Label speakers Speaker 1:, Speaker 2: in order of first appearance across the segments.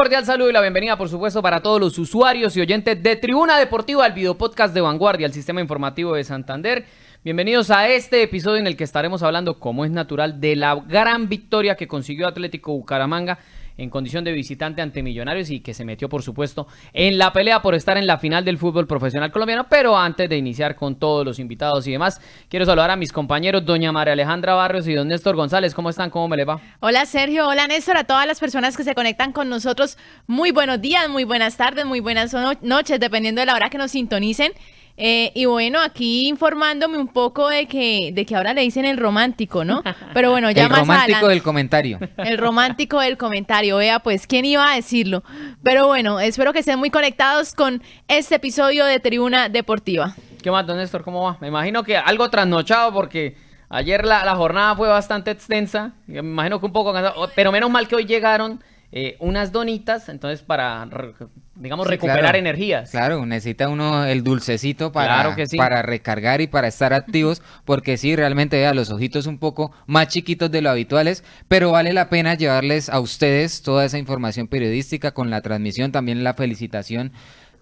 Speaker 1: cordial saludo y la bienvenida, por supuesto, para todos los usuarios y oyentes de Tribuna Deportiva, el videopodcast de Vanguardia, el sistema informativo de Santander. Bienvenidos a este episodio en el que estaremos hablando, como es natural, de la gran victoria que consiguió Atlético Bucaramanga en condición de visitante ante Millonarios y que se metió, por supuesto, en la pelea por estar en la final del fútbol profesional colombiano. Pero antes de iniciar con todos los invitados y demás, quiero saludar a mis compañeros, doña María Alejandra Barrios y don Néstor González. ¿Cómo están? ¿Cómo me le va?
Speaker 2: Hola Sergio, hola Néstor, a todas las personas que se conectan con nosotros. Muy buenos días, muy buenas tardes, muy buenas noches, dependiendo de la hora que nos sintonicen. Eh, y bueno, aquí informándome un poco de que, de que ahora le dicen el romántico, ¿no? Pero bueno, ya más el romántico del comentario. El romántico del comentario, vea, pues, ¿quién iba a decirlo? Pero bueno, espero que estén muy conectados con este episodio de Tribuna Deportiva.
Speaker 1: ¿Qué más, don Néstor? ¿Cómo va? Me imagino que algo trasnochado porque ayer la, jornada fue bastante extensa. Me imagino que un poco cansado, pero menos mal que hoy llegaron eh, unas donitas, entonces para digamos, recuperar energías.
Speaker 3: Claro, necesita uno el dulcecito para, para recargar y para estar activos, porque sí, realmente vea los ojitos un poco más chiquitos de lo habituales, pero vale la pena llevarles a ustedes toda esa información periodística con la transmisión, también la felicitación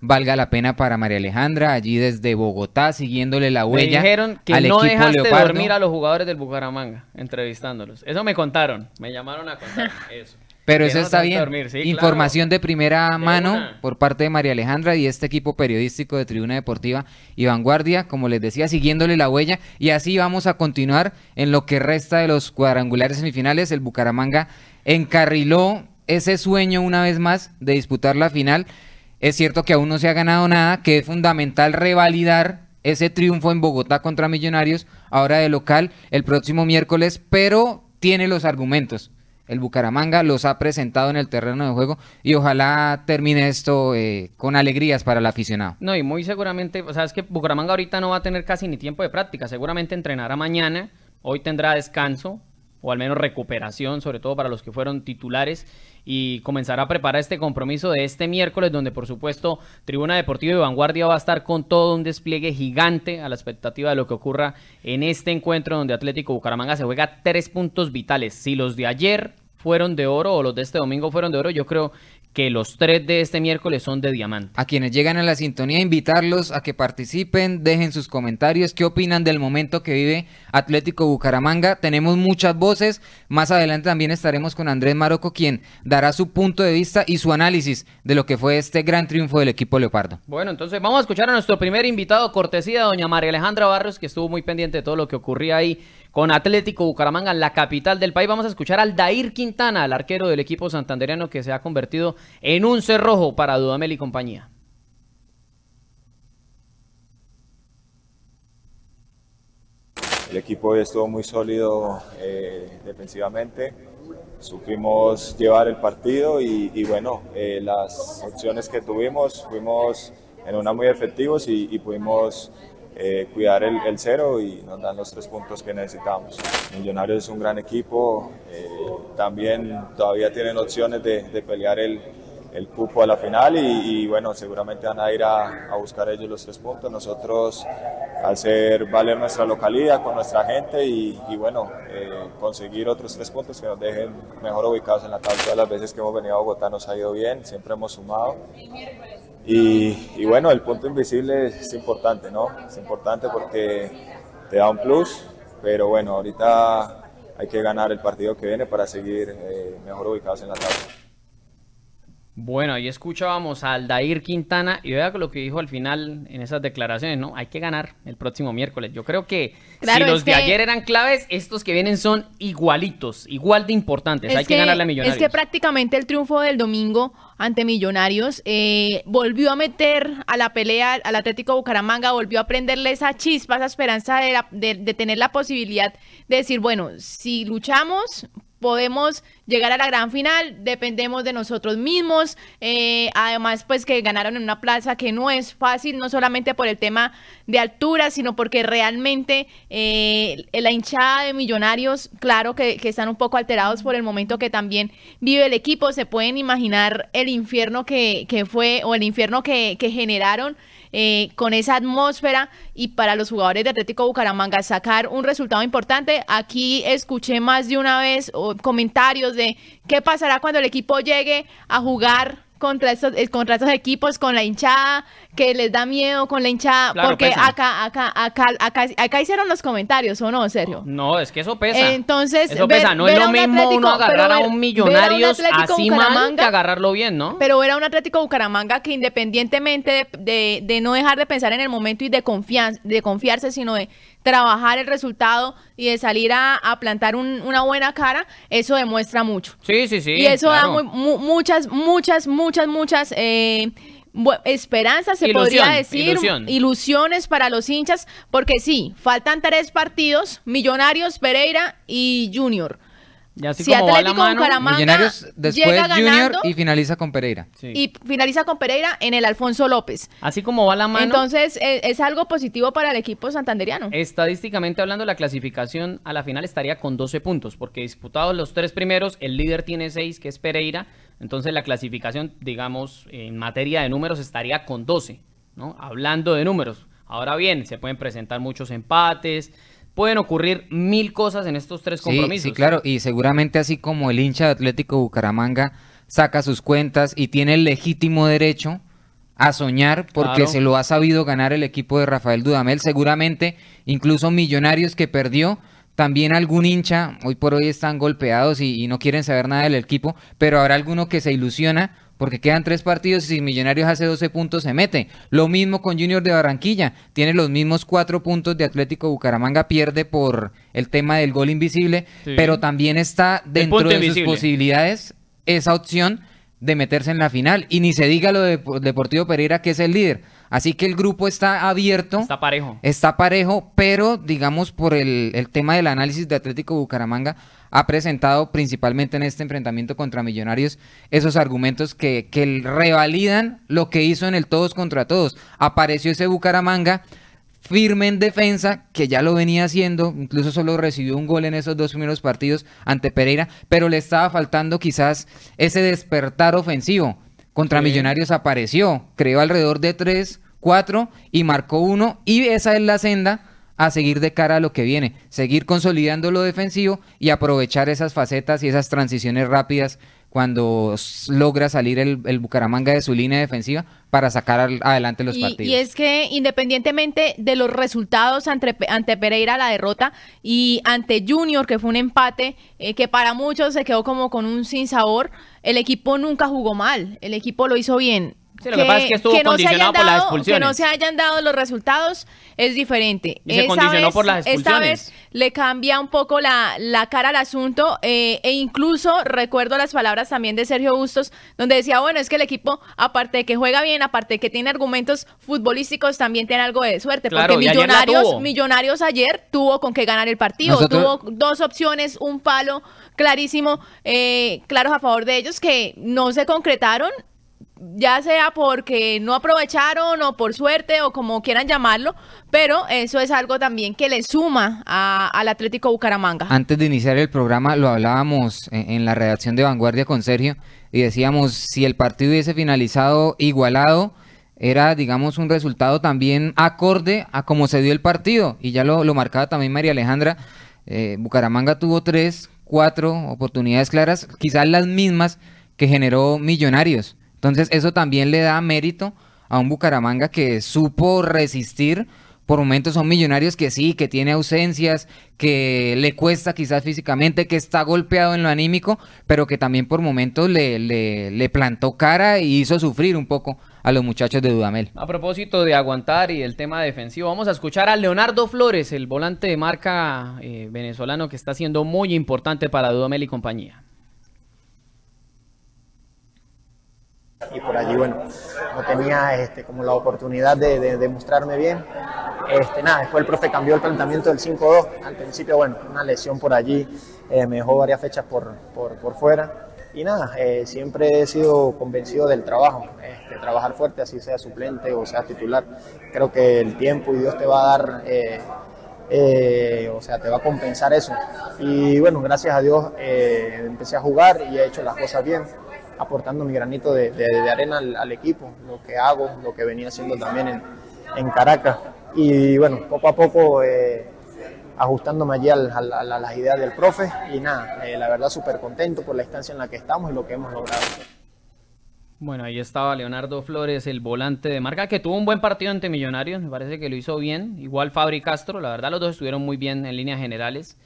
Speaker 3: valga la pena para María Alejandra, allí desde Bogotá, siguiéndole la huella. Me dijeron que no dejaste dormir a
Speaker 1: los jugadores del Bucaramanga, entrevistándolos. Eso me contaron, me llamaron a contar eso. Pero eso está bien. Información
Speaker 3: de primera mano por parte de María Alejandra y este equipo periodístico de Tribuna Deportiva y Vanguardia, como les decía, siguiéndole la huella. Y así vamos a continuar en lo que resta de los cuadrangulares semifinales. El Bucaramanga encarriló ese sueño una vez más de disputar la final. Es cierto que aún no se ha ganado nada, que es fundamental revalidar ese triunfo en Bogotá contra Millonarios, ahora de local, el próximo miércoles, pero tiene los argumentos el Bucaramanga los ha presentado en el terreno de juego y ojalá termine esto eh, con alegrías para el aficionado.
Speaker 1: No, y muy seguramente, o sea, es que Bucaramanga ahorita no va a tener casi ni tiempo de práctica, seguramente entrenará mañana, hoy tendrá descanso, o al menos recuperación, sobre todo para los que fueron titulares, y comenzará a preparar este compromiso de este miércoles, donde por supuesto Tribuna Deportiva y Vanguardia va a estar con todo un despliegue gigante a la expectativa de lo que ocurra en este encuentro donde Atlético Bucaramanga se juega tres puntos vitales. Si los de ayer fueron de oro o los de este domingo fueron de oro, yo creo que los tres de este miércoles son de diamante.
Speaker 3: A quienes llegan a la sintonía, invitarlos a que participen, dejen sus comentarios, qué opinan del momento que vive Atlético Bucaramanga. Tenemos muchas voces, más adelante también estaremos con Andrés Maroco, quien dará su punto de vista y su análisis de lo que fue este gran triunfo del equipo Leopardo.
Speaker 1: Bueno, entonces vamos a escuchar a nuestro primer invitado, cortesía, doña María Alejandra Barrios, que estuvo muy pendiente de todo lo que ocurría ahí con Atlético Bucaramanga en la capital del país. Vamos a escuchar al Dair Quintana, el arquero del equipo santanderiano que se ha convertido en un cerrojo para Dudamel y compañía.
Speaker 4: El equipo estuvo muy sólido eh, defensivamente, supimos llevar el partido y, bueno, eh, las opciones que tuvimos fuimos en una muy efectivos y pudimos eh, cuidar el, cero y nos dan los tres puntos que necesitamos. Millonarios es un gran equipo, eh, también todavía tienen opciones de, pelear el, cupo a la final y, bueno, seguramente van a ir a, buscar ellos los tres puntos. Nosotros hacer valer nuestra localidad con nuestra gente y, bueno, eh, conseguir otros tres puntos que nos dejen mejor ubicados en la tabla. Todas las veces que hemos venido a Bogotá nos ha ido bien, siempre hemos sumado. Y, bueno, el punto invisible es importante, ¿no? Es importante porque te da un plus, pero bueno, ahorita hay que ganar el partido que viene para seguir eh, mejor ubicados en la tabla.
Speaker 1: Bueno, ahí escuchábamos a Aldair Quintana y vea lo que dijo al final en esas declaraciones, ¿no? Hay que ganar el próximo miércoles. Yo creo que si los de ayer eran claves, estos que vienen son igualitos, igual de importantes. Hay que, ganarle a Millonarios. Es que
Speaker 2: prácticamente el triunfo del domingo ante Millonarios eh, volvió a meter a la pelea al Atlético Bucaramanga, volvió a prenderle esa chispa, esa esperanza de tener la posibilidad de decir, bueno, si luchamos, podemos llegar a la gran final, dependemos de nosotros mismos, eh, además pues que ganaron en una plaza que no es fácil, no solamente por el tema de altura, sino porque realmente eh, la hinchada de millonarios, claro que, que, están un poco alterados por el momento que también vive el equipo, se pueden imaginar el infierno que, que fue o el infierno que, que generaron eh, con esa atmósfera y para los jugadores de Atlético Bucaramanga sacar un resultado importante. Aquí escuché más de una vez comentarios de qué pasará cuando el equipo llegue a jugar contra estos, eh, contra estos equipos, con la hinchada, que les da miedo con la hinchada, porque acá, acá, acá, acá, hicieron los comentarios, ¿o no, Sergio?
Speaker 1: No, es que eso pesa. Entonces, eso pesa, no es lo mismo uno agarrar a un millonario así mal que agarrarlo bien, ¿no?
Speaker 2: Pero era un Atlético Bucaramanga que independientemente de, de, no dejar de pensar en el momento y de confianza, de confiarse, sino de trabajar el resultado y de salir a, plantar una buena cara, eso demuestra mucho. Sí, sí, sí. Y eso da muchas, muchas, muchas, muchas eh, esperanza, se podría decir, ilusiones para los hinchas, porque sí, faltan tres partidos, Millonarios, Pereira y Junior.
Speaker 3: así si como Atlético va Millonarios después Junior y finaliza con Pereira. Y
Speaker 2: finaliza con Pereira en el Alfonso López.
Speaker 1: Así como va la
Speaker 3: mano.
Speaker 2: Entonces e-, es, algo positivo para el equipo santanderiano.
Speaker 1: Estadísticamente hablando, la clasificación a la final estaría con 12 puntos, porque disputados los tres primeros, el líder tiene seis, que es Pereira. Entonces la clasificación, digamos, en materia de números estaría con 12, ¿no? Hablando de números. Ahora bien, se pueden presentar muchos empates, pueden ocurrir mil cosas en estos tres compromisos. Sí, sí claro,
Speaker 3: y seguramente así como el hincha de Atlético Bucaramanga saca sus cuentas y tiene el legítimo derecho a soñar porque se lo ha sabido ganar el equipo de Rafael Dudamel, seguramente incluso Millonarios que perdió también algún hincha, hoy por hoy están golpeados y, no quieren saber nada del equipo, pero habrá alguno que se ilusiona porque quedan tres partidos y si Millonarios hace 12 puntos se mete. Lo mismo con Junior de Barranquilla, tiene los mismos cuatro puntos de Atlético Bucaramanga, pierde por el tema del gol invisible, pero también está dentro de sus posibilidades esa opción de meterse en la final. Y ni se diga lo de Deportivo Pereira, que es el líder. Así que el grupo está abierto. Está parejo. Está parejo, pero digamos por el, tema del análisis de Atlético Bucaramanga ha presentado principalmente en este enfrentamiento contra Millonarios esos argumentos que, que revalidan lo que hizo en el todos contra todos. Apareció ese Bucaramanga firme en defensa, que ya lo venía haciendo, incluso solo recibió un gol en esos dos primeros partidos ante Pereira, pero le estaba faltando quizás ese despertar ofensivo. Contra Millonarios apareció, creó alrededor de 3, 4 y marcó 1 y esa es la senda a seguir de cara a lo que viene, seguir consolidando lo defensivo y aprovechar esas facetas y esas transiciones rápidas cuando logra salir el, Bucaramanga de su línea defensiva para sacar adelante los partidos. Y es
Speaker 2: que independientemente de los resultados ante, ante, Pereira, la derrota, y ante Junior, que fue un empate eh, que para muchos se quedó como con un sinsabor, el equipo nunca jugó mal, el equipo lo hizo bien que, pasa es no Que no se hayan dado los resultados es diferente. esta vez, por las expulsiones. Esta vez le cambia un poco la, la cara al asunto eh, e incluso recuerdo las palabras también de Sergio Bustos, donde decía, bueno, es que el equipo, aparte de que juega bien, aparte de que tiene argumentos futbolísticos, también tiene algo de suerte. porque Millonarios ayer, millonarios ayer tuvo con qué ganar el partido. Tuvo dos opciones, un palo clarísimo, eh, claros a favor de ellos que no se concretaron ya sea porque no aprovecharon o por suerte o como quieran llamarlo, pero eso es algo también que le suma al Atlético Bucaramanga.
Speaker 3: Antes de iniciar el programa lo hablábamos en, la redacción de Vanguardia con Sergio y decíamos si el partido hubiese finalizado igualado era, digamos, un resultado también acorde a cómo se dio el partido. Y ya lo, marcaba también María Alejandra. Eh, Bucaramanga tuvo tres, cuatro oportunidades claras, quizás las mismas que generó Millonarios. Entonces eso también le da mérito a un Bucaramanga que supo resistir. Por momentos son millonarios que sí, que tiene ausencias, que le cuesta quizás físicamente, que está golpeado en lo anímico, pero que también por momentos le, le, plantó cara y e hizo sufrir un poco a los muchachos de Dudamel.
Speaker 1: A propósito de aguantar y el tema defensivo, vamos a escuchar a Leonardo Flores, el volante de marca eh, venezolano que está siendo muy importante para Dudamel y compañía.
Speaker 5: y por allí, bueno, no tenía este, como la oportunidad de, de, mostrarme bien. Este, nada, después el profe cambió el planteamiento del 5-2. Al principio, bueno, una lesión por allí, eh, me dejó varias fechas por, por, fuera. Y nada, eh, siempre he sido convencido del trabajo, este, trabajar fuerte, así sea suplente o sea titular. Creo que el tiempo y Dios te va a dar... Eh, o sea, te va a compensar eso. Y bueno, gracias a Dios empecé a jugar y he hecho las cosas bien aportando mi granito de, arena al, equipo, lo que hago, lo que venía haciendo también en, Caracas. Y bueno, poco a poco eh, ajustándome allí a las ideas del profe y nada, eh, la verdad súper contento por la instancia en la que estamos y lo que hemos logrado.
Speaker 1: Bueno, ahí estaba Leonardo Flores, el volante de marca, que tuvo un buen partido ante Millonarios, me parece que lo hizo bien. Igual Fabri Castro, la verdad los dos estuvieron muy bien en líneas generales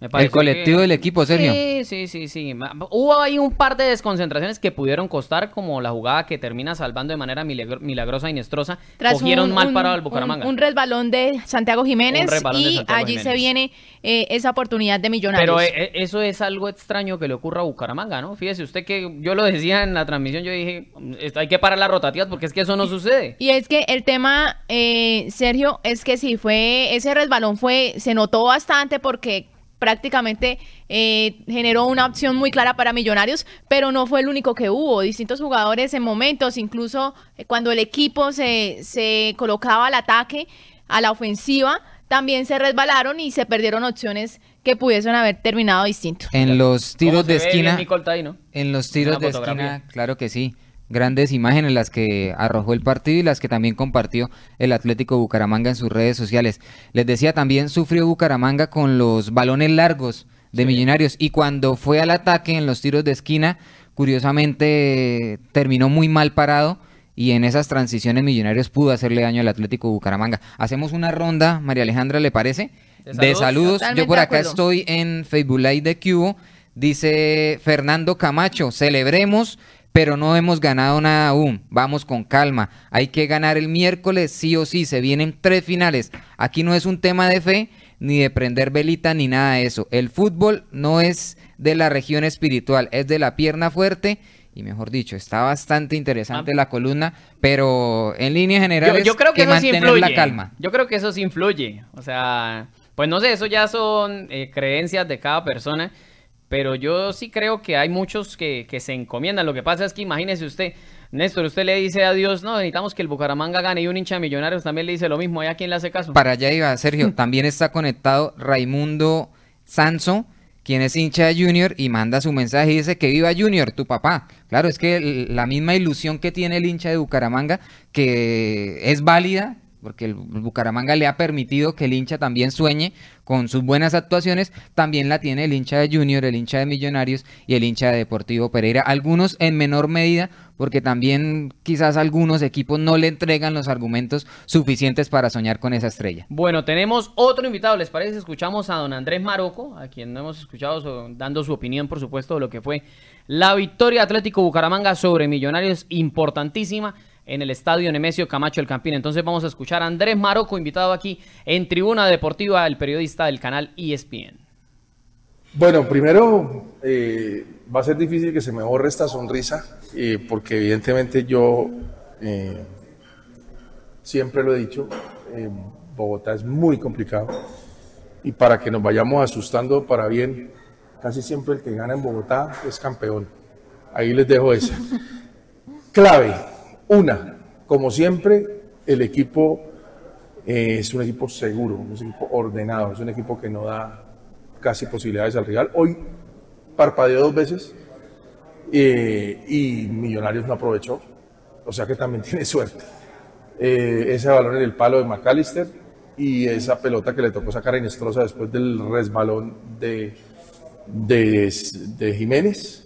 Speaker 1: el colectivo del equipo, Sergio. Sí, sí, sí, sí. Hubo ahí un par de desconcentraciones que pudieron costar, como la jugada que termina salvando de manera milagrosa Inestrosa. nestrosa Cogieron mal parado al Bucaramanga. Un,
Speaker 2: resbalón de Santiago Jiménez y allí se viene eh, esa oportunidad de Millonarios. Pero eh, eh, eso es algo extraño
Speaker 1: que le ocurra a Bucaramanga, ¿no? Fíjese usted que yo lo decía en la transmisión, yo dije, hay que parar las rotativas porque es que eso no sucede.
Speaker 2: Y es que el tema, Sergio, es que si fue, ese resbalón fue, se notó bastante porque prácticamente eh, generó una opción muy clara para Millonarios, pero no fue el único que hubo. Distintos jugadores en momentos, incluso eh, cuando el equipo se, se colocaba al ataque, a la ofensiva, también se resbalaron y se perdieron opciones que pudiesen haber terminado distinto.
Speaker 3: En los tiros de esquina.
Speaker 1: En los tiros
Speaker 3: de esquina, claro que sí grandes imágenes las que arrojó el partido y las que también compartió el Atlético Bucaramanga en sus redes sociales. Les decía también sufrió Bucaramanga con los balones largos de Millonarios y cuando fue al ataque en los tiros de esquina, curiosamente terminó muy mal parado y en esas transiciones Millonarios pudo hacerle daño al Atlético Bucaramanga. Hacemos una ronda, María Alejandra, ¿le parece? De saludos. Yo por acá estoy en Facebook Live de Cubo. Dice Fernando Camacho, celebremos pero no hemos ganado nada aún. Vamos con calma. Hay que ganar el miércoles, sí o sí. Se vienen tres finales. Aquí no es un tema de fe, ni de prender velita, ni nada de eso. El fútbol no es de la región espiritual, es de la pierna fuerte. Y mejor dicho, está bastante interesante ah. la columna, pero en línea general yo, creo que, eso influye. la calma.
Speaker 1: Yo creo que eso sí influye. O sea, pues no sé, eso ya son eh, creencias de cada persona. Pero yo sí creo que hay muchos que, se encomiendan. Lo que pasa es que imagínese usted, Néstor, usted le dice a Dios, no, necesitamos que el Bucaramanga gane y un hincha de Millonarios también le dice lo mismo. ¿Y a quién le hace caso? Para
Speaker 3: allá iba Sergio. Mm. también está conectado Raimundo Sanso quien es hincha de Junior y manda su mensaje y dice que viva Junior, tu papá. Claro, es que la misma ilusión que tiene el hincha de Bucaramanga, que es válida, porque el Bucaramanga le ha permitido que el hincha también sueñe con sus buenas actuaciones, también la tiene el hincha de Junior, el hincha de Millonarios y el hincha de Deportivo Pereira, algunos en menor medida, porque también quizás algunos equipos no le entregan los argumentos suficientes para soñar con esa estrella.
Speaker 1: Bueno, tenemos otro invitado, ¿les parece? Escuchamos a don Andrés Maroco, a quien no hemos escuchado dando su opinión, por supuesto, de lo que fue la victoria Atlético Bucaramanga sobre Millonarios, importantísima en el estadio Nemesio Camacho El Campín. Entonces vamos a escuchar a Andrés Maroco, invitado aquí en Tribuna Deportiva, el periodista del canal ESPN.
Speaker 6: Bueno, primero eh, va a ser difícil que se me borre esta sonrisa, eh, porque evidentemente yo eh, siempre lo he dicho, Bogotá es muy complicado y para que nos vayamos asustando para bien, casi siempre el que gana en Bogotá es campeón. Ahí les dejo esa. Clave, una, como siempre, el equipo eh, es un equipo seguro, un equipo ordenado, es un equipo que no da casi posibilidades al rival. Hoy parpadeó dos veces eh, y Millonarios no aprovechó, o sea que también tiene suerte. Eh, ese balón en el palo de McAllister y esa pelota que le tocó sacar a Inestrosa después del resbalón de, de Jiménez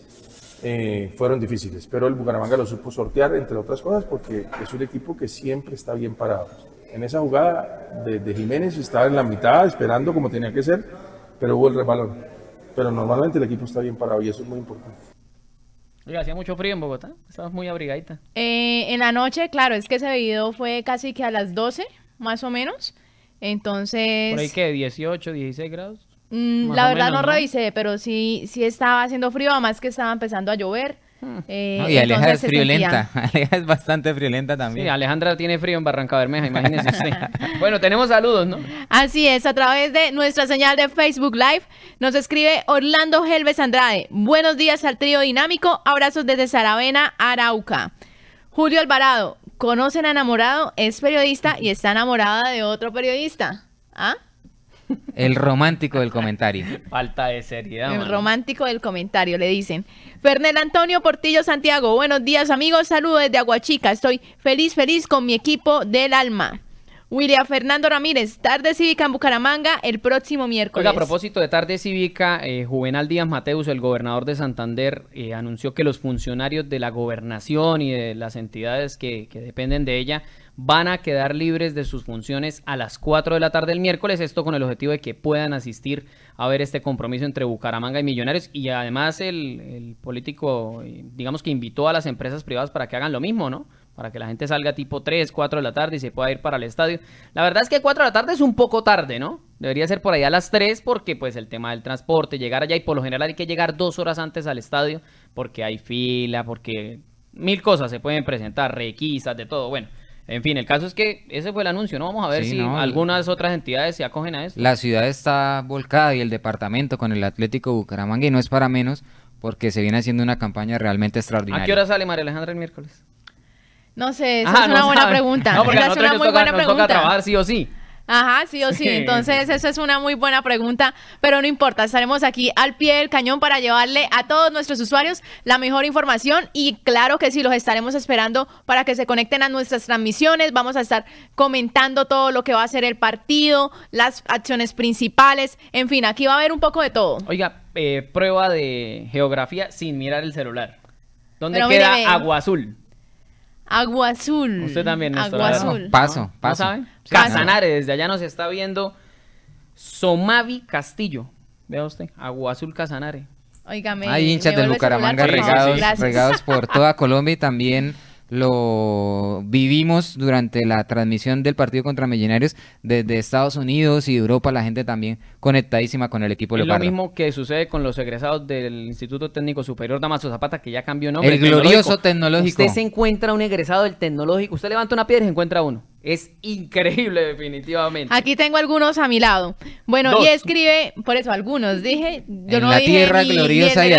Speaker 6: eh, fueron difíciles, pero el Bucaramanga lo supo sortear, entre otras cosas, porque es un equipo que siempre está bien parado. En esa jugada de, Jiménez estaba en la mitad, esperando como tenía que ser, pero hubo el rebalón. Pero normalmente el equipo está bien parado y eso es muy importante.
Speaker 1: Oiga, hacía mucho frío en Bogotá, estabas muy abrigadita.
Speaker 2: Eh, en la noche, claro, es que ese video fue casi que a las 12, más o menos. Entonces. ¿Por ahí
Speaker 1: qué? ¿18, 16 grados?
Speaker 2: Mm, la verdad no, lo revisé, pero sí, sí estaba haciendo frío, además que estaba empezando a llover. Hmm. Eh, y Aleja es friolenta,
Speaker 1: Aleja es bastante friolenta también. Alejandra tiene frío en Barranca Bermeja, imagínense
Speaker 2: bueno, tenemos saludos, ¿no? Así es, a través de nuestra señal de Facebook Live nos escribe Orlando Helves Andrade. Buenos días al trío dinámico, abrazos desde Saravena, Arauca. Julio Alvarado, ¿conocen a enamorado? Es periodista y está enamorada de otro periodista. ¿Ah?
Speaker 3: El romántico del comentario. Falta de seriedad. El
Speaker 2: romántico del comentario, le dicen. Fernel Antonio Portillo Santiago, buenos días amigos, saludos desde Aguachica, estoy feliz, feliz con mi equipo del alma. William Fernando Ramírez, Tarde Cívica en Bucaramanga el próximo miércoles. a propósito
Speaker 1: de Tarde Cívica, eh, Juvenal Díaz Mateus, el gobernador de Santander, eh, anunció que los funcionarios de la gobernación y de las entidades que dependen de ella van a quedar libres de sus funciones a las 4 de la tarde el miércoles, esto con el objetivo de que puedan asistir a ver este compromiso entre Bucaramanga y Millonarios y además el, político, eh, digamos que invitó a las empresas privadas para que hagan lo mismo, ¿no? Para que la gente salga tipo 3, 4 de la tarde y se pueda ir para el estadio. La verdad es que 4 de la tarde es un poco tarde, ¿no? Debería ser por allá a las 3 porque pues el tema del transporte, llegar allá y por lo general hay que llegar dos horas antes al estadio porque hay fila, porque mil cosas se pueden presentar, requisas, de todo. Bueno, en fin, el caso es que ese fue el anuncio, ¿no? Vamos a ver si algunas otras entidades se acogen a esto. La
Speaker 3: ciudad está volcada y el departamento con el Atlético Bucaramanga y no es para menos porque se viene haciendo una campaña realmente extraordinaria. ¿A qué hora
Speaker 1: sale María Alejandra el miércoles?
Speaker 2: No sé, esa ah, es una buena pregunta. No, porque a nosotros nos toca, trabajar sí o sí. Ajá, sí o sí. Entonces, eso es una muy buena pregunta, pero no importa. Estaremos aquí al pie del cañón para llevarle a todos nuestros usuarios la mejor información y claro que sí, los estaremos esperando para que se conecten a nuestras transmisiones. Vamos a estar comentando todo lo que va a ser el partido, las acciones principales, en fin, aquí va a haber un poco de todo.
Speaker 1: Oiga, eh, prueba de geografía sin mirar el celular. ¿Dónde queda Agua Azul?
Speaker 2: Agua Azul.
Speaker 1: Usted también, Agua Azul. paso, paso. Casanare, desde allá nos está viendo Somavi Castillo. Vea usted, Agua Azul Casanare. Oígame. Hay hinchas de Bucaramanga
Speaker 3: regados, regados por toda Colombia y también lo vivimos durante la transmisión del partido contra Millonarios desde Estados Unidos y Europa, la gente también conectadísima con el equipo es lo
Speaker 1: mismo que sucede con los egresados del Instituto Técnico Superior Damaso Zapata, que ya cambió nombre. El glorioso tecnológico. tecnológico. Usted se encuentra un egresado del tecnológico, usted levanta una piedra y se encuentra uno es increíble definitivamente.
Speaker 2: Aquí tengo algunos a mi lado. Bueno, y escribe, por eso algunos, dije, yo no la tierra gloriosa y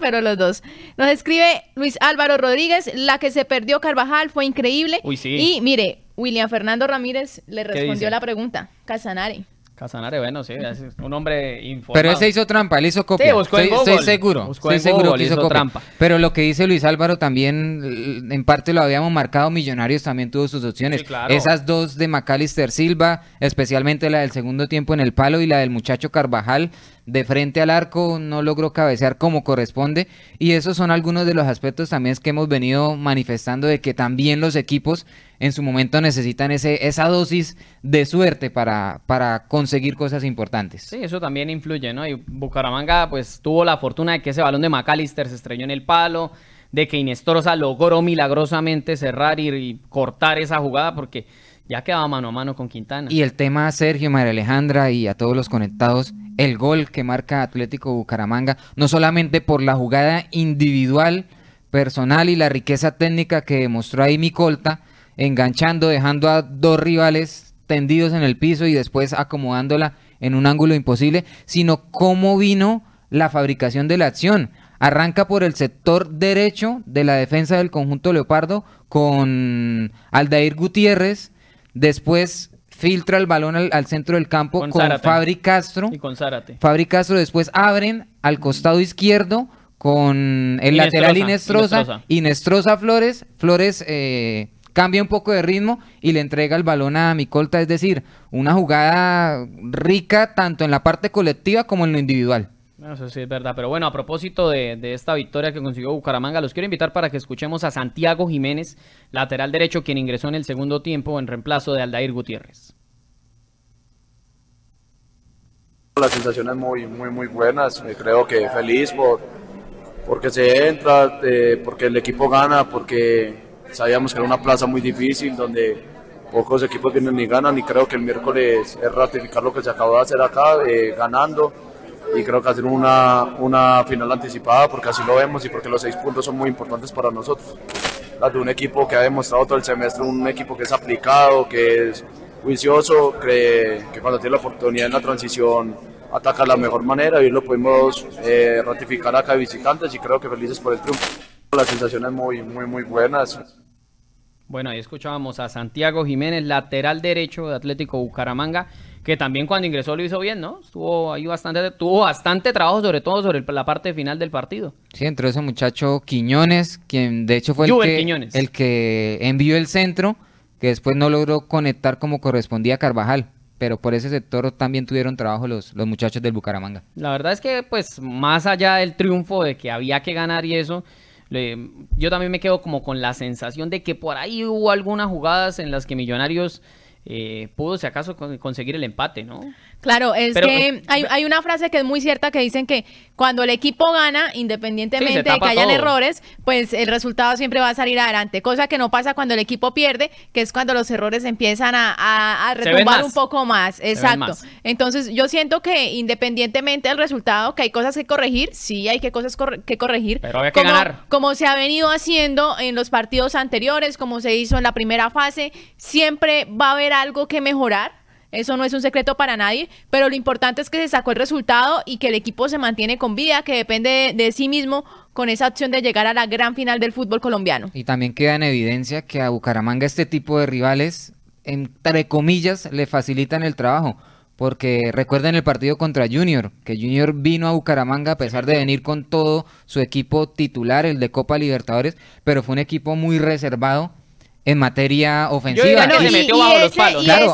Speaker 2: pero los dos. Nos escribe Luis Álvaro Rodríguez, la que se perdió Carvajal fue increíble. Y mire, William Fernando Ramírez le respondió la pregunta, Casanare.
Speaker 1: Casanare, bueno, sí, es un hombre informado. Pero ese hizo
Speaker 3: trampa, él hizo copia. estoy, seguro, estoy seguro que hizo, trampa. Pero lo que dice Luis Álvaro también, en parte lo habíamos marcado, Millonarios también tuvo sus opciones. Esas dos de Macalister Silva, especialmente la del segundo tiempo en el palo y la del muchacho Carvajal, de frente al arco, no logró cabecear como corresponde. Y esos son algunos de los aspectos también que hemos venido manifestando de que también los equipos en su momento necesitan ese, esa dosis de suerte para, para conseguir cosas importantes.
Speaker 1: Sí, eso también influye, ¿no? Y Bucaramanga pues tuvo la fortuna de que ese balón de McAllister se estrelló en el palo, de que Inestorza logró milagrosamente cerrar y, cortar esa jugada porque ya quedaba mano a mano con Quintana. Y el
Speaker 3: tema Sergio, María Alejandra y a todos los conectados, el gol que marca Atlético Bucaramanga, no solamente por la jugada individual, personal y la riqueza técnica que demostró ahí Micolta, enganchando, dejando a dos rivales tendidos en el piso y después acomodándola en un ángulo imposible, sino cómo vino la fabricación de la acción. Arranca por el sector derecho de la defensa del conjunto Leopardo con Aldair Gutiérrez, después filtra el balón al, centro del campo con, Fabri Castro. Y con Zárate. Fabri Castro después abren al costado izquierdo con el lateral Inestrosa, Inestrosa, Flores, Flores eh, cambia un poco de ritmo y le entrega el balón a Micolta, es decir, una jugada rica tanto en la parte colectiva como en lo individual.
Speaker 1: Eso sí es verdad, pero bueno, a propósito de, esta victoria que consiguió Bucaramanga, los quiero invitar para que escuchemos a Santiago Jiménez, lateral derecho, quien ingresó en el segundo tiempo en reemplazo de Aldair Gutiérrez.
Speaker 6: Las sensaciones muy, muy, muy buenas, creo que feliz por, porque se entra, eh, porque el equipo gana, porque Sabíamos que era una plaza muy difícil donde pocos equipos vienen ni ganan y creo que el miércoles es ratificar lo que se acabó de hacer acá, eh, ganando y creo que hacer una, final anticipada porque así lo vemos y porque los seis puntos son muy importantes para nosotros. las de un equipo que ha demostrado todo el semestre, un equipo que es aplicado, que es juicioso, cree que cuando tiene la oportunidad en la transición ataca de la mejor manera y lo pudimos eh, ratificar acá visitantes y creo que felices por el triunfo. Las sensaciones muy, muy, muy buenas.
Speaker 1: Bueno, ahí escuchábamos a Santiago Jiménez, lateral derecho de Atlético Bucaramanga, que también cuando ingresó lo hizo bien, ¿no? Estuvo ahí bastante, tuvo bastante trabajo, sobre todo sobre la parte final del partido.
Speaker 3: Sí, entró ese muchacho Quiñones, quien de hecho fue el que, envió el centro, que después no logró conectar como correspondía a Carvajal pero por ese sector también tuvieron trabajo los, los, muchachos del Bucaramanga.
Speaker 1: La verdad es que, pues, más allá del triunfo de que había que ganar y eso, yo también me quedo como con la sensación de que por ahí hubo algunas jugadas en las que Millonarios eh, pudo si acaso conseguir el empate, ¿no?
Speaker 2: Claro, es que eh, hay, una frase que es muy cierta que dicen que cuando el equipo gana, independientemente de que hayan errores, pues el resultado siempre va a salir adelante, cosa que no pasa cuando el equipo pierde, que es cuando los errores empiezan a, a, un poco más, exacto. Entonces yo siento que independientemente del resultado, que hay cosas que corregir, sí hay que cosas que corregir, pero había que ganar. Como se ha venido haciendo en los partidos anteriores, como se hizo en la primera fase, siempre va a haber algo que mejorar. Eso no es un secreto para nadie, pero lo importante es que se sacó el resultado y que el equipo se mantiene con vida, que depende de, de sí mismo con esa opción de llegar a la gran final del fútbol colombiano.
Speaker 3: Y también queda en evidencia que a Bucaramanga este tipo de rivales, entre comillas, le facilitan el trabajo porque recuerden el partido contra Junior, que Junior vino a Bucaramanga a pesar de venir con todo su equipo titular, el de Copa Libertadores, pero fue un equipo muy reservado en materia ofensiva. y, se metió bajo ese, claro,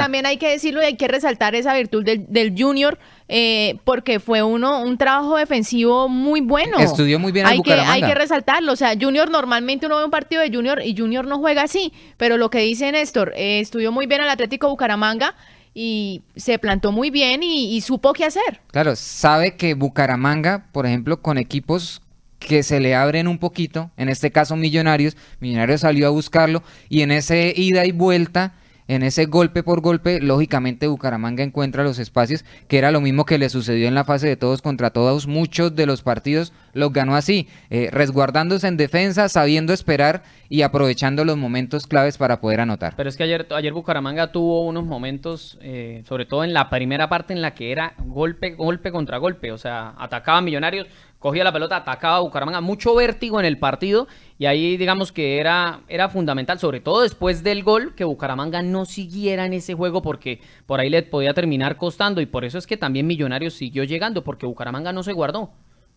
Speaker 3: también,
Speaker 2: hay que decirlo y hay que resaltar esa virtud del, del Junior, eh, porque fue uno un trabajo defensivo muy bueno. Estudió muy bien hay que, Hay que resaltarlo. O sea, Junior, normalmente uno ve un partido de Junior y Junior no juega así, pero lo que dice Néstor, eh, estudió muy bien al Atlético Bucaramanga y se plantó muy bien y, supo qué hacer.
Speaker 3: Claro, sabe que Bucaramanga, por ejemplo, con equipos que se le abren un poquito, en este caso Millonarios, Millonarios salió a buscarlo y en ese ida y vuelta, en ese golpe por golpe, lógicamente Bucaramanga encuentra los espacios, que era lo mismo que le sucedió en la fase de todos contra todos, muchos de los partidos los ganó así, eh, resguardándose en defensa, sabiendo esperar y aprovechando los momentos claves para poder anotar.
Speaker 1: Pero es que ayer, ayer Bucaramanga tuvo unos momentos, eh, sobre todo en la primera parte, en la que era golpe, golpe contra golpe, o sea, atacaba Millonarios, cogía la pelota, atacaba a Bucaramanga, mucho vértigo en el partido y ahí digamos que era, era fundamental, sobre todo después del gol, que Bucaramanga no siguiera en ese juego porque por ahí le podía terminar costando y por eso es que también Millonarios siguió llegando porque Bucaramanga no se guardó.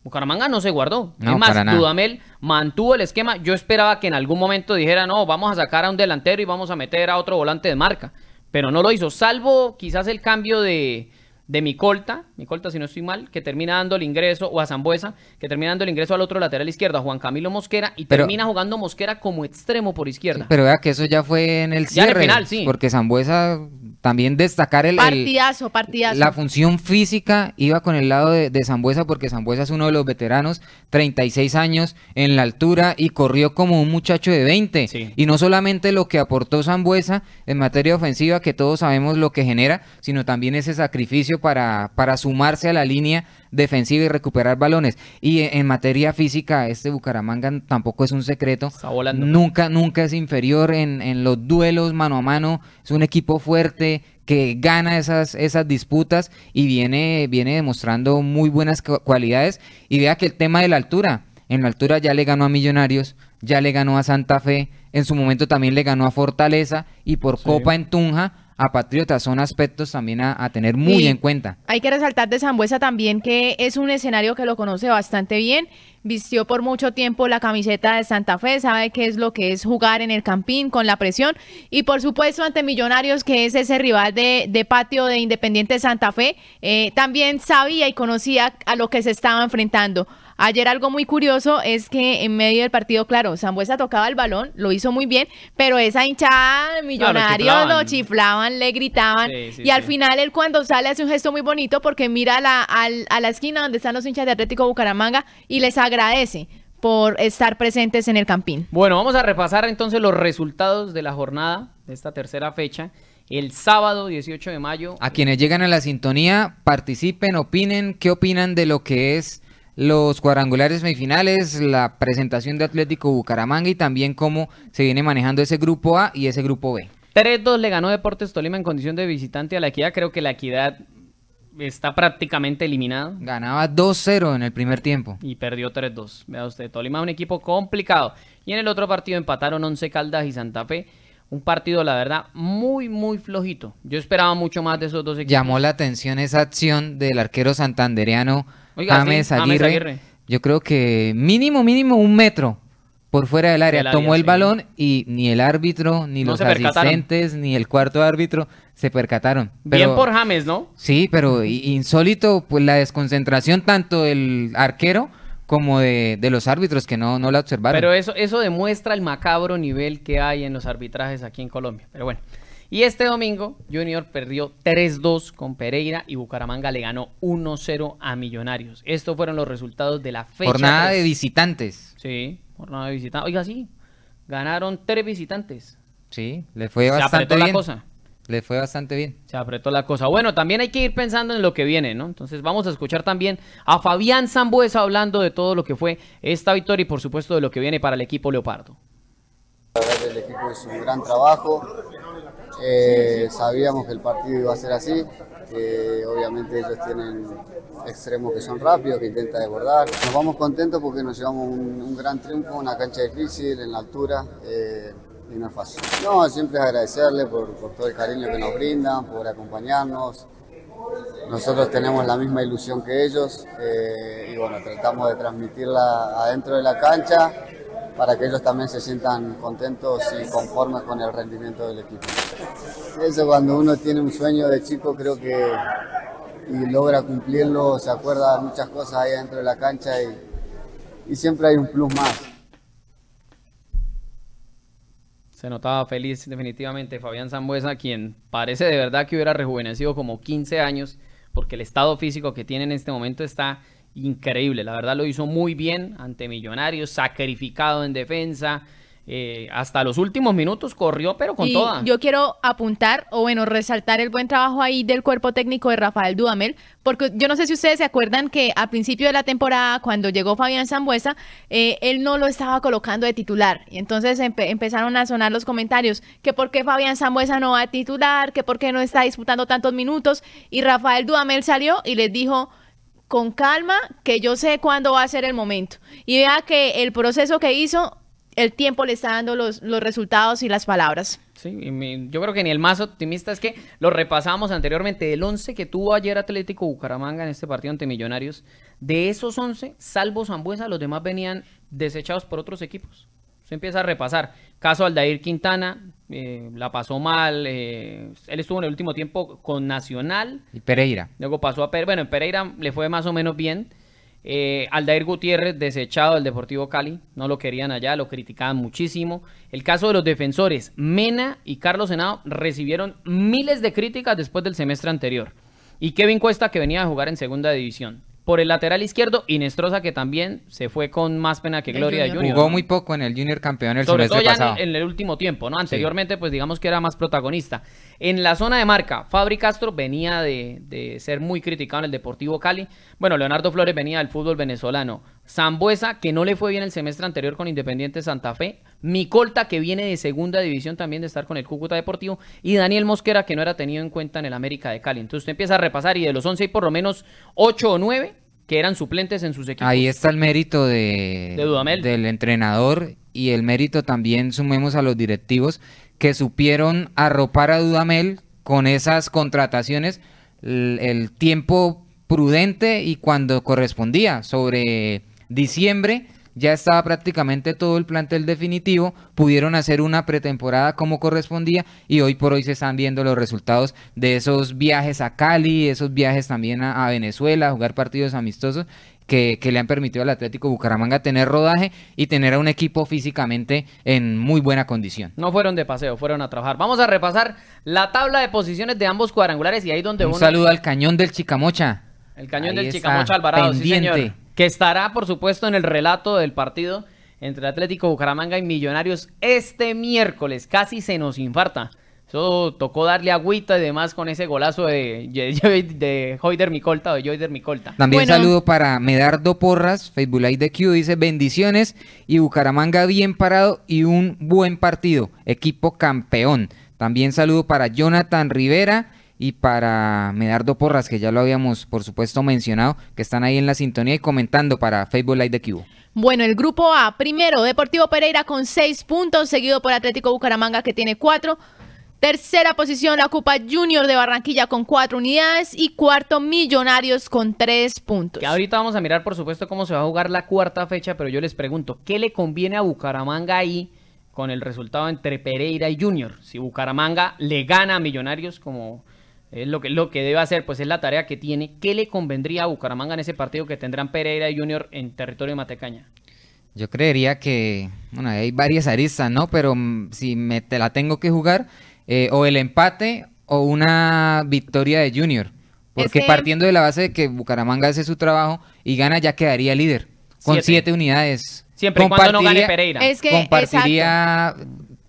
Speaker 1: Bucaramanga no se guardó. No, es más, Dudamel mantuvo el esquema. Yo esperaba que en algún momento dijera, no, vamos a sacar a un delantero y vamos a meter a otro volante de marca. Pero no lo hizo, salvo quizás el cambio de, de Micolta Micolta si no estoy mal, que termina dando el ingreso, o a Zambuesa, que termina dando el ingreso al otro lateral izquierdo, a Juan Camilo Mosquera, y termina jugando Mosquera como extremo por
Speaker 2: izquierda.
Speaker 3: pero vea que eso ya fue en el cierre. Ya en el final, sí. Porque Zambuesa también destacar el, partidazo, La función física iba con el lado de, de Zambuesa porque Zambuesa es uno de los veteranos, 36 años en la altura y corrió como un muchacho de 20. Y no solamente lo que aportó Zambuesa en materia ofensiva, que todos sabemos lo que genera, sino también ese sacrificio para, para sumarse a la línea defensiva y recuperar balones. Y e, en, materia física, este Bucaramanga tampoco es un secreto. Nunca, nunca es inferior en, los duelos mano a mano. Es un equipo fuerte que gana esas, esas disputas y viene, viene demostrando muy buenas cualidades. Y vea que el tema de la altura. En la altura ya le ganó a Millonarios, ya le ganó a Santa Fe, en su momento también le ganó a Fortaleza y por Copa en Tunja a Patriotas. Son aspectos también a, tener muy en cuenta.
Speaker 2: Hay que resaltar de Zambuesa también que es un escenario que lo conoce bastante bien vistió por mucho tiempo la camiseta de Santa Fe, sabe qué es lo que es jugar en el campín con la presión y por supuesto ante Millonarios, que es ese rival de, patio de Independiente Santa Fe, eh, también sabía y conocía a lo que se estaba enfrentando. Ayer algo muy curioso es que en medio del partido, claro, Zambuesa tocaba el balón, lo hizo muy bien, pero esa hinchada de millonarios lo, chiflaban. le gritaban. y al final él cuando sale hace un gesto muy bonito porque mira a la, a, la esquina donde están los hinchas de Atlético Bucaramanga y les agradece agradece por estar presentes en el Campín.
Speaker 1: Bueno, vamos a repasar entonces los resultados de la jornada de esta tercera fecha. El sábado 18 de mayo. A
Speaker 3: quienes llegan a la sintonía, participen, opinen, qué opinan de lo que es los cuadrangulares semifinales, la presentación de Atlético Bucaramanga y también cómo se viene manejando ese grupo A y ese grupo B.
Speaker 1: 3-2 le ganó Deportes Tolima en condición de visitante a la Equidad. Creo que la Equidad está prácticamente eliminado.
Speaker 3: Ganaba 2-0 en el primer tiempo.
Speaker 1: Y perdió 3-2. Vea usted, Tolima un equipo complicado. Y en el otro partido empataron Once Caldas y Santa Fe. Un partido, la verdad, muy, muy flojito. Yo esperaba mucho más de esos dos equipos. Llamó
Speaker 3: la atención esa acción del arquero santandereano James, Aguirre. Yo creo que mínimo, mínimo un metro por fuera del área, tomó el balón y ni el árbitro, ni los asistentes, ni el cuarto árbitro se percataron. Bien por James, ¿no? Sí, pero insólito pues la desconcentración tanto del arquero como de, los árbitros que no, no la observaron. Pero eso,
Speaker 1: eso demuestra el macabro nivel que hay en los arbitrajes aquí en Colombia. Pero bueno. Y este domingo, Junior perdió 3-2 con Pereira y Bucaramanga le ganó 1-0 a Millonarios. Estos fueron los resultados de la fecha. Jornada de
Speaker 3: visitantes.
Speaker 1: Sí. Jornada de visitantes. Oiga, sí. Ganaron tres visitantes.
Speaker 3: Sí, le fue bastante Se apretó la cosa. Le fue bastante
Speaker 1: bien. Se apretó la cosa. Bueno, también hay que ir pensando en lo que viene, ¿no? Entonces vamos a escuchar también a Fabián Zambuesa hablando de todo lo que fue esta victoria y por supuesto de lo que viene para el equipo Leopardo.
Speaker 5: El equipo hizo un gran trabajo. Eh, sabíamos que el partido iba a ser así. Eh, obviamente ellos tienen extremos que son rápidos, que intentan desbordar. Nos vamos contentos porque nos llevamos un, gran triunfo, una cancha difícil, en la altura. Eh, y no es fácil. No, siempre es agradecerle por, todo el cariño que nos brindan, por acompañarnos, nosotros tenemos la misma ilusión que ellos eh, y bueno, tratamos de transmitirla adentro de la cancha para que ellos también se sientan contentos y conformes con el rendimiento del equipo. Eso cuando uno tiene un sueño de chico creo que y logra cumplirlo, se acuerda muchas cosas ahí dentro de la cancha y, y siempre hay un plus más.
Speaker 1: Se notaba feliz definitivamente Fabián Zambuesa, quien parece de verdad que hubiera rejuvenecido como 15 años, porque el estado físico que tiene en este momento está increíble. La verdad lo hizo muy bien ante Millonarios, sacrificado en defensa. Eh, hasta los últimos minutos corrió, pero con toda. Yo
Speaker 2: quiero apuntar o, bueno, resaltar el buen trabajo ahí del cuerpo técnico de Rafael Dudamel, porque yo no sé si ustedes se acuerdan que a principio de la temporada, cuando llegó Fabián Zambuesa, eh, él no lo estaba colocando de titular. Y entonces empezaron a sonar los comentarios: que por qué Fabián Zambuesa no va a titular, que por qué no está disputando tantos minutos. Y Rafael Dudamel salió y les dijo con calma, que yo sé cuándo va a ser el momento. Y vea que el proceso que hizo, el tiempo le está dando los, resultados y las palabras. Sí,
Speaker 1: yo creo que ni el más optimista es que lo repasamos anteriormente. del 11 que tuvo ayer Atlético Bucaramanga en este partido ante Millonarios, de esos 11, salvo Zambuesa, los demás venían desechados por otros equipos. Se empieza a repasar. Caso Aldair Quintana, eh, la pasó mal. Eh, él estuvo en el último tiempo con Nacional. Y Pereira. Luego pasó a Pereira. Bueno, en Pereira le fue más o menos bien. Eh, Aldair Gutiérrez, desechado del Deportivo Cali, no lo querían allá, lo criticaban muchísimo. El caso de los defensores, Mena y Carlos Senado recibieron miles de críticas después del semestre anterior. Y Kevin Cuesta, que venía a jugar en segunda división por el lateral izquierdo y que también se fue con más pena que gloria junior. Jugó muy
Speaker 3: poco en el Junior campeón el Sobre todo ya
Speaker 1: En, el último tiempo, ¿no? Anteriormente pues digamos que era más protagonista. En la zona de marca, Fabri Castro venía de, ser muy criticado en el Deportivo Cali. Bueno, Leonardo Flores venía del fútbol venezolano. Zambuesa, que no le fue bien el semestre anterior con Independiente Santa Fe. Micolta, que viene de segunda división también de estar con el Cúcuta Deportivo. Y Daniel Mosquera, que no era tenido en cuenta en el América de Cali. Entonces usted empieza a repasar y de los 11 hay por lo menos 8 o 9 que eran suplentes en sus equipos. Ahí está el
Speaker 3: mérito de, del entrenador y el mérito también sumemos a los directivos que supieron arropar a Dudamel con esas contrataciones el, tiempo prudente y cuando correspondía sobre diciembre ya estaba prácticamente todo el plantel definitivo, pudieron hacer una pretemporada como correspondía y hoy por hoy se están viendo los resultados de esos viajes a Cali, esos viajes también a, Venezuela, jugar partidos amistosos que, le han permitido al Atlético Bucaramanga tener rodaje y tener a un equipo físicamente en muy buena condición.
Speaker 1: No fueron de paseo, fueron a trabajar. Vamos a repasar la tabla de posiciones de ambos cuadrangulares y ahí donde un saludo
Speaker 3: al cañón del Chicamocha.
Speaker 1: El cañón del Chicamocha Alvarado, sí señor. Que estará, por supuesto, en el relato del partido entre Atlético Bucaramanga y Millonarios este miércoles. Casi se nos infarta. Eso tocó darle agüita y demás con ese golazo de, de, Joyder Micolta o Joyder Micolta. También saludo
Speaker 3: para Medardo Porras, Facebook Live de Q, dice bendiciones y Bucaramanga bien parado y un buen partido, equipo campeón. También saludo para Jonathan Rivera y para Medardo Porras, que ya lo habíamos por supuesto mencionado, que están ahí en la sintonía y comentando para Facebook Live de Q.
Speaker 2: Bueno, el grupo A, primero Deportivo Pereira con seis puntos, seguido por Atlético Bucaramanga que tiene cuatro. Tercera posición la ocupa Junior de Barranquilla con cuatro unidades y cuarto Millonarios con tres puntos.
Speaker 1: Y ahorita vamos a mirar, por supuesto, cómo se va a jugar la cuarta fecha, pero yo les pregunto, ¿qué le conviene a Bucaramanga ahí con el resultado entre Pereira y Junior? Si Bucaramanga le gana a Millonarios como es lo que, lo que debe hacer, pues es la tarea que tiene, ¿qué le convendría a Bucaramanga en ese partido que tendrán Pereira y Junior en territorio de Matecaña?
Speaker 3: Yo creería que, bueno, hay varias aristas, ¿no? Pero mm, si me te la tengo que jugar, eh, o el empate o una victoria de Junior. Porque partiendo de la base de que Bucaramanga hace su trabajo y gana, ya quedaría líder con siete, unidades. Siempre y cuando no gane Pereira. compartiría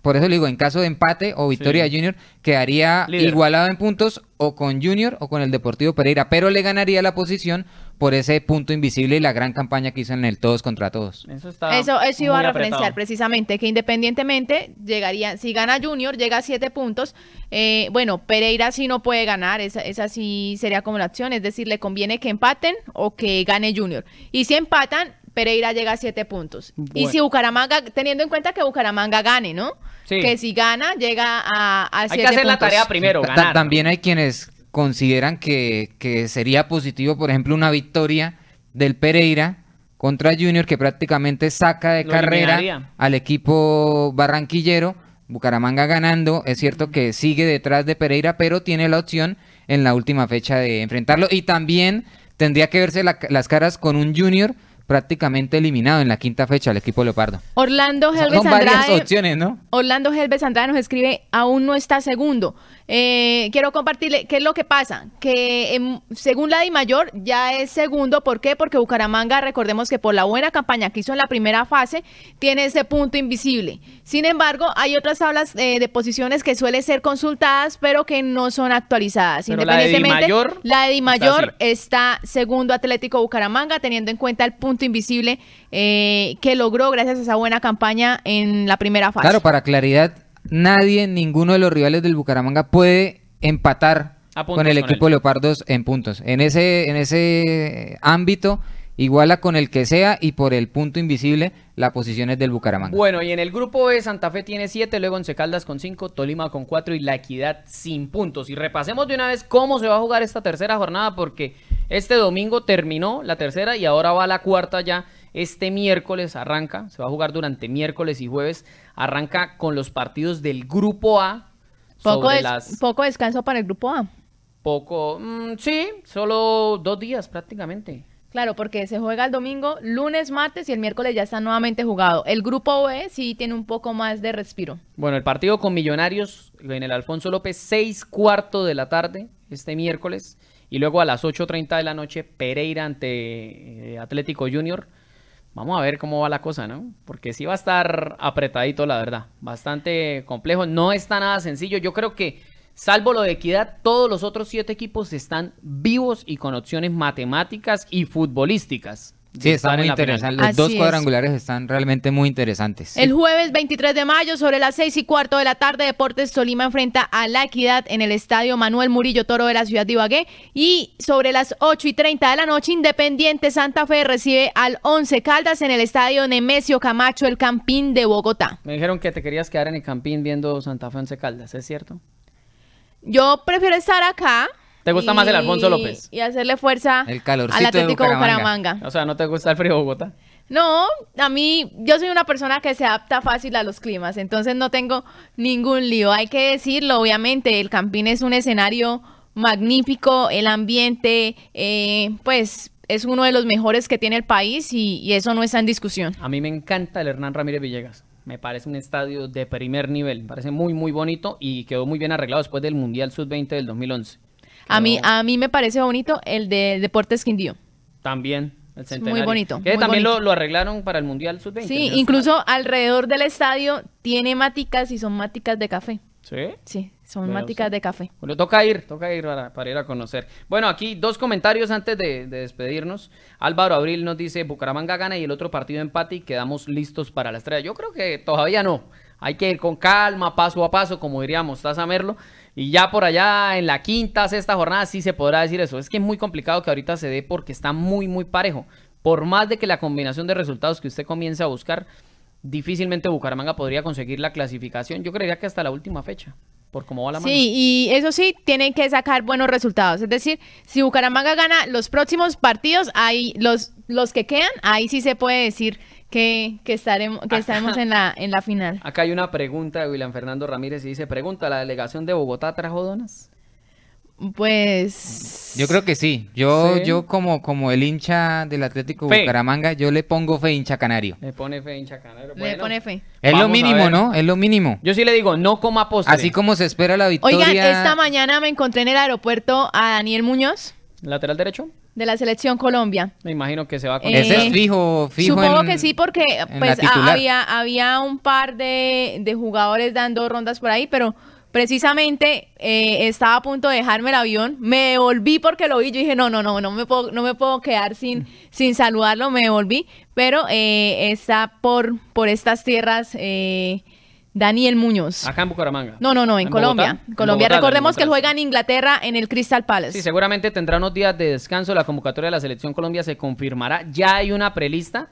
Speaker 3: por eso le digo, en caso de empate o victoria Junior, quedaría igualado en puntos o con Junior o con el Deportivo Pereira, pero le ganaría la posición por ese punto invisible y la gran campaña que hizo en el todos contra todos. Eso, iba a referenciar
Speaker 2: precisamente, que independientemente llegaría, si gana Junior, llega a siete puntos, eh, bueno, Pereira sí no puede ganar, esa, esa sí sería como la acción, es decir, le conviene que empaten o que gane Junior. Y si empatan, Pereira llega a siete puntos. Y si Bucaramanga, teniendo en cuenta que Bucaramanga gane, ¿no? Que si gana, llega a, puntos. Hay que hacer la tarea primero,
Speaker 3: también hay quienes consideran que, sería positivo, por ejemplo, una victoria del Pereira contra Junior, que prácticamente saca de carrera al equipo barranquillero. Bucaramanga ganando, es cierto que sigue detrás de Pereira, pero tiene la opción en la última fecha de enfrentarlo. Y también tendría que verse las caras con un Junior prácticamente eliminado en la quinta fecha al equipo Leopardo.
Speaker 2: Orlando Helves Andrade. Son varias Orlando Helves Andrade nos escribe, aún no está segundo. Eh, quiero compartirle qué es lo que pasa, que según la Di Mayor ya es segundo, ¿por qué? Porque Bucaramanga, recordemos que por la buena campaña que hizo en la primera fase, tiene ese punto invisible. Sin embargo, hay otras tablas eh, de posiciones que suelen ser consultadas, pero que no son actualizadas. Independientemente, la de Mayor está, segundo Atlético Bucaramanga, teniendo en cuenta el punto invisible eh, que logró gracias a esa buena campaña en la primera fase. Claro,
Speaker 3: para claridad, nadie, ninguno de los rivales del Bucaramanga puede empatar con el equipo Leopardos en puntos. En ese, en ese ámbito, iguala con el que sea y por el punto invisible, la posición es del Bucaramanga.
Speaker 1: Bueno, y en el grupo B, Santa Fe tiene 7, luego Once con 5, Tolima con 4 y La Equidad sin puntos. Y repasemos de una vez cómo se va a jugar esta tercera jornada, porque este domingo terminó la tercera y ahora va la cuarta ya este miércoles arranca, se va a jugar durante miércoles y jueves, arranca con los partidos del Grupo
Speaker 2: A. Poco, descanso para el Grupo A. Poco, mm, sí, solo dos días prácticamente. Claro, porque se juega el domingo, lunes, martes y el miércoles ya está nuevamente jugado. El grupo B sí tiene un poco más de respiro.
Speaker 1: Bueno, el partido con Millonarios en el Alfonso López, seis cuarto de la tarde, este miércoles. Y luego a las 8.30 de la noche, Pereira ante eh, Atlético Junior. Vamos a ver cómo va la cosa, ¿no? Porque sí va a estar apretadito, la verdad. Bastante complejo. No está nada sencillo. Yo creo que, salvo lo de equidad, todos los otros siete equipos están vivos y con opciones matemáticas y futbolísticas. Sí, están muy
Speaker 2: Los dos cuadrangulares
Speaker 1: están realmente muy interesantes.
Speaker 3: El
Speaker 2: jueves 23 de mayo, sobre las 6 y cuarto de la tarde, Deportes Tolima enfrenta a La Equidad en el Estadio Manuel Murillo Toro de la ciudad de Ibagué. Y sobre las 8 y 30 de la noche, Independiente Santa Fe recibe al 11 Caldas en el Estadio Nemesio Camacho, el Campín de Bogotá.
Speaker 1: Me dijeron que te querías quedar en el Campín viendo Santa Fe 11 Caldas, ¿es cierto?
Speaker 2: Yo prefiero estar acá ¿Te gusta más el Alfonso López? Y hacerle fuerza al
Speaker 1: Atlético de Bucaramanga. O sea, ¿no te gusta el frío Bogotá?
Speaker 2: No, a mí, yo soy una persona que se adapta fácil a los climas, entonces no tengo ningún lío. Hay que decirlo, obviamente, el Campín es un escenario magnífico, el ambiente, eh, pues es uno de los mejores que tiene el país y, y eso no está en discusión. A
Speaker 1: mí me encanta el Hernán Ramírez Villegas. Me parece un estadio de primer nivel, me parece muy, muy bonito y quedó muy bien arreglado después del Mundial Sub-20 del 2011.
Speaker 2: A, mí, a mí me parece bonito el de Deportes Quindío.
Speaker 1: También. El centenario. Muy bonito. Que también Lo, arreglaron para el Mundial Sub-20. Sí, incluso
Speaker 2: alrededor del estadio tiene maticas y son maticas de café.
Speaker 1: ¿Sí? Sí,
Speaker 2: son de café.
Speaker 1: Le toca ir, toca ir para, ir a conocer. Bueno, aquí dos comentarios antes de, despedirnos. Álvaro Abril nos dice, Bucaramanga gana y el otro partido empate y quedamos listos para la estrella. Yo creo que todavía no. Hay que ir con calma, paso a paso, como diríamos, estás a Merlo. Y ya por allá en la quinta, sexta jornada sí se podrá decir eso. Es que es muy complicado que ahorita se dé porque está muy, muy parejo. Por más de que la combinación de resultados que usted comience a buscar, difícilmente Bucaramanga podría conseguir la clasificación. Yo creería que hasta la última fecha por cómo va la mano. Sí,
Speaker 2: y eso sí, tienen que sacar buenos resultados. Es decir, si Bucaramanga gana los próximos partidos, ahí los, los que quedan, ahí sí se puede decir que, que estaremos, que estaremos en, la, en la final.
Speaker 1: Acá hay una pregunta de William Fernando Ramírez y dice, pregunta, ¿la delegación de Bogotá trajo donas?
Speaker 2: Pues. Yo
Speaker 3: creo que sí. Yo, yo como, como el hincha del Atlético Bucaramanga, yo le pongo fe hincha canario.
Speaker 1: Le pone fe hincha
Speaker 2: canario. le pone fe.
Speaker 1: Es lo mínimo, ¿no? Es lo mínimo. Yo sí le digo, no coma postre. Así como se espera la
Speaker 3: victoria. Oigan, esta
Speaker 2: mañana me encontré en el aeropuerto a Daniel Muñoz.
Speaker 1: ¿Lateral derecho?
Speaker 2: De la selección Colombia.
Speaker 1: Me imagino que se va a conocer. Ese es eh, fijo, fijo. Supongo que sí,
Speaker 2: porque pues, había, un par de, de jugadores dando rondas por ahí, pero precisamente eh, estaba a punto de dejarme el avión, me volví porque lo vi, yo dije, no, no, no, no me puedo, no me puedo quedar sin, sin saludarlo, me volví pero eh, está por, por estas tierras. Eh, Daniel Muñoz. Acá en
Speaker 1: Bucaramanga. No, no, no, en, Colombia. Colombia. Recordemos que él juega
Speaker 2: en Inglaterra en el Crystal Palace. Sí,
Speaker 1: seguramente tendrá unos días de descanso. La convocatoria de la Selección Colombia se confirmará. Ya hay una prelista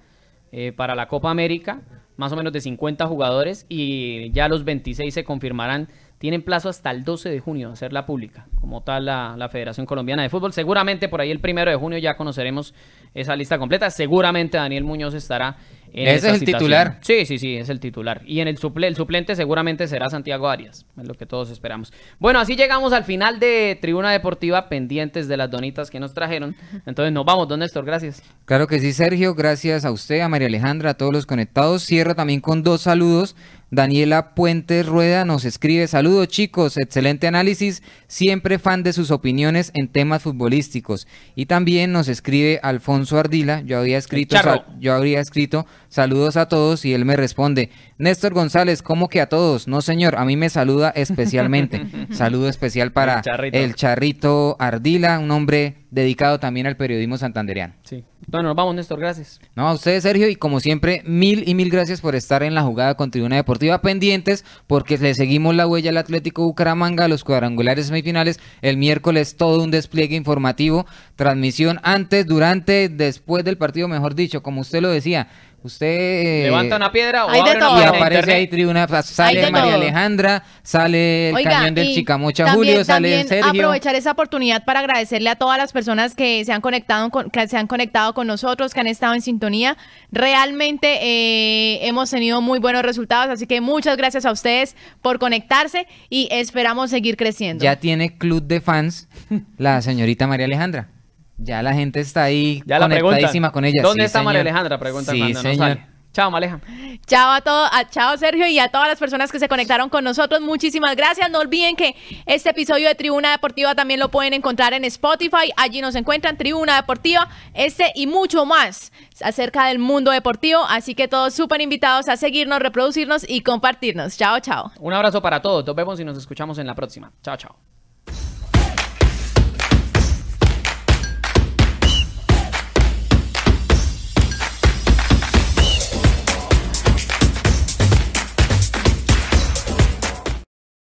Speaker 1: para la Copa América más o menos de 50 jugadores y ya los 26 se confirmarán. Tienen plazo hasta el 12 de junio de hacerla pública, como tal la, la, Federación Colombiana de Fútbol. Seguramente por ahí el primero de junio ya conoceremos esa lista completa. Seguramente Daniel Muñoz estará ese es el titular. Sí, sí, sí, es el titular. Y en el, el suplente seguramente será Santiago Arias, es lo que todos esperamos. Bueno, así llegamos al final de Tribuna Deportiva, pendientes de las donitas que nos trajeron. Entonces nos vamos, don Néstor, gracias.
Speaker 3: Claro que sí, Sergio, gracias a usted, a María Alejandra, a todos los conectados. Cierro también con dos saludos. Daniela Puentes Rueda nos escribe, saludos chicos, excelente análisis, siempre fan de sus opiniones en temas futbolísticos. Y también nos escribe Alfonso Ardila, yo había escrito, yo habría escrito saludos a todos y él me responde, Néstor González, ¿cómo que a todos? No señor, a mí me saluda especialmente. Saludo especial para el charrito. Ardila, un hombre dedicado también al periodismo santandereano. Sí.
Speaker 1: Bueno, nos vamos Néstor, gracias.
Speaker 3: No, a ustedes Sergio y como siempre, mil y mil gracias por estar en la jugada con Tribuna Deportiva pendientes porque le seguimos la huella al Atlético Bucaramanga, los cuadrangulares semifinales, el miércoles todo un despliegue informativo, transmisión antes, durante, después del partido, mejor dicho, como usted lo decía, Usted levanta una piedra o y aparece ahí tribuna, sale María Alejandra, sale el cañón del Chicamocha Julio, sale también Sergio. aprovechar
Speaker 2: esa oportunidad para agradecerle a todas las personas que se han conectado con, que se han conectado con nosotros, que han estado en sintonía. Realmente eh, hemos tenido muy buenos resultados, así que muchas gracias a ustedes por conectarse y esperamos seguir creciendo. Ya
Speaker 3: tiene club de fans la señorita María Alejandra. Ya la gente está ahí ya conectadísima con ella. ¿Dónde está María Alejandra? Pregunta sí,
Speaker 1: Chao, Maleja.
Speaker 2: Chao a todos, chao Sergio y a todas las personas que se conectaron con nosotros. Muchísimas gracias. No olviden que este episodio de Tribuna Deportiva también lo pueden encontrar en Spotify. Allí nos encuentran Tribuna Deportiva, este y mucho más acerca del mundo deportivo. Así que todos súper invitados a seguirnos, reproducirnos y compartirnos. Chao, chao.
Speaker 1: Un abrazo para todos. Nos vemos y nos escuchamos en la próxima. Chao, chao.